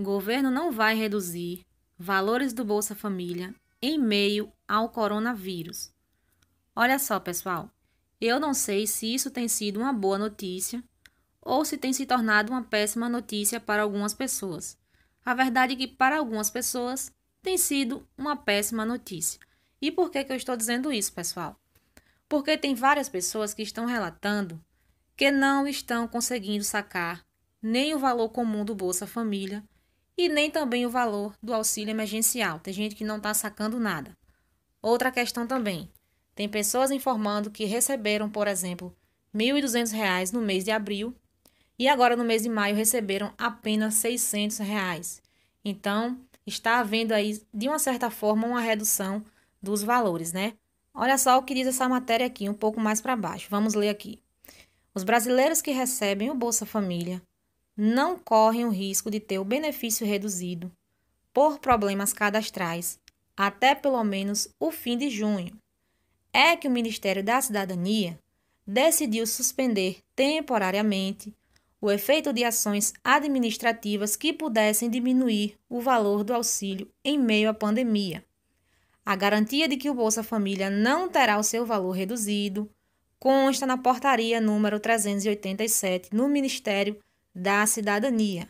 governo não vai reduzir valores do Bolsa Família em meio ao coronavírus. Olha só, pessoal, eu não sei se isso tem sido uma boa notícia ou se tem se tornado uma péssima notícia para algumas pessoas. A verdade é que para algumas pessoas tem sido uma péssima notícia. E por que, que eu estou dizendo isso, pessoal? Porque tem várias pessoas que estão relatando que não estão conseguindo sacar nem o valor comum do Bolsa Família e nem também o valor do auxílio emergencial. Tem gente que não está sacando nada. Outra questão também. Tem pessoas informando que receberam, por exemplo, R$ 1.200 no mês de abril e agora no mês de maio receberam apenas R$ 600. Reais. Então, está havendo aí, de uma certa forma, uma redução dos valores, né? Olha só o que diz essa matéria aqui, um pouco mais para baixo. Vamos ler aqui. Os brasileiros que recebem o Bolsa Família não correm o risco de ter o benefício reduzido por problemas cadastrais até pelo menos o fim de junho. É que o Ministério da Cidadania decidiu suspender temporariamente o efeito de ações administrativas que pudessem diminuir o valor do auxílio em meio à pandemia. A garantia de que o Bolsa Família não terá o seu valor reduzido consta na portaria número 387 no Ministério da cidadania.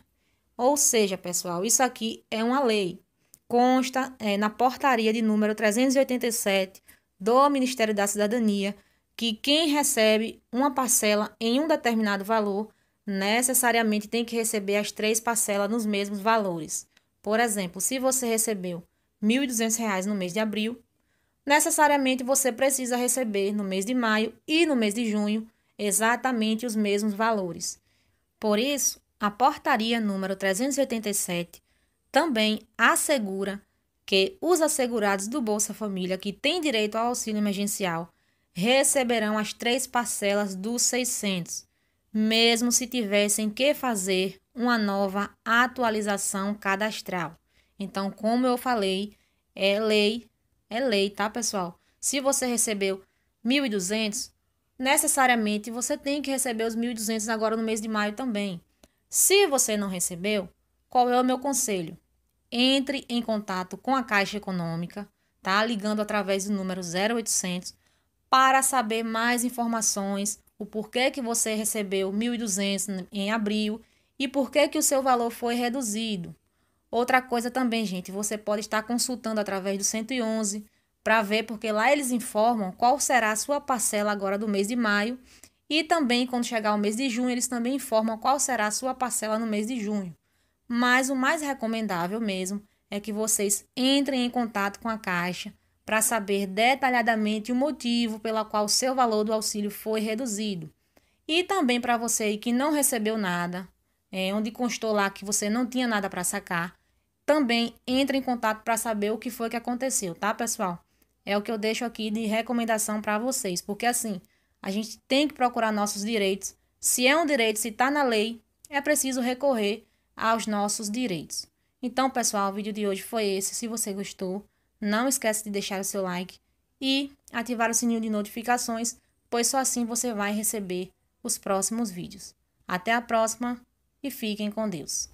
Ou seja, pessoal, isso aqui é uma lei. Consta é, na portaria de número 387 do Ministério da Cidadania que quem recebe uma parcela em um determinado valor necessariamente tem que receber as três parcelas nos mesmos valores. Por exemplo, se você recebeu R$ 1.200 no mês de abril, necessariamente você precisa receber no mês de maio e no mês de junho exatamente os mesmos valores. Por isso, a portaria número 387 também assegura que os assegurados do Bolsa Família que têm direito ao auxílio emergencial receberão as três parcelas dos 600, mesmo se tivessem que fazer uma nova atualização cadastral. Então, como eu falei, é lei, é lei, tá, pessoal? Se você recebeu 1.200, necessariamente você tem que receber os 1.200 agora no mês de maio também. Se você não recebeu, qual é o meu conselho? Entre em contato com a Caixa Econômica, tá? Ligando através do número 0800 para saber mais informações, o porquê que você recebeu 1.200 em abril e por que que o seu valor foi reduzido. Outra coisa também, gente, você pode estar consultando através do 111, para ver, porque lá eles informam qual será a sua parcela agora do mês de maio. E também, quando chegar o mês de junho, eles também informam qual será a sua parcela no mês de junho. Mas o mais recomendável mesmo é que vocês entrem em contato com a Caixa para saber detalhadamente o motivo pela qual seu valor do auxílio foi reduzido. E também para você que não recebeu nada, é, onde constou lá que você não tinha nada para sacar, também entre em contato para saber o que foi que aconteceu, tá, pessoal? É o que eu deixo aqui de recomendação para vocês, porque assim, a gente tem que procurar nossos direitos. Se é um direito, se está na lei, é preciso recorrer aos nossos direitos. Então, pessoal, o vídeo de hoje foi esse. Se você gostou, não esquece de deixar o seu like e ativar o sininho de notificações, pois só assim você vai receber os próximos vídeos. Até a próxima e fiquem com Deus.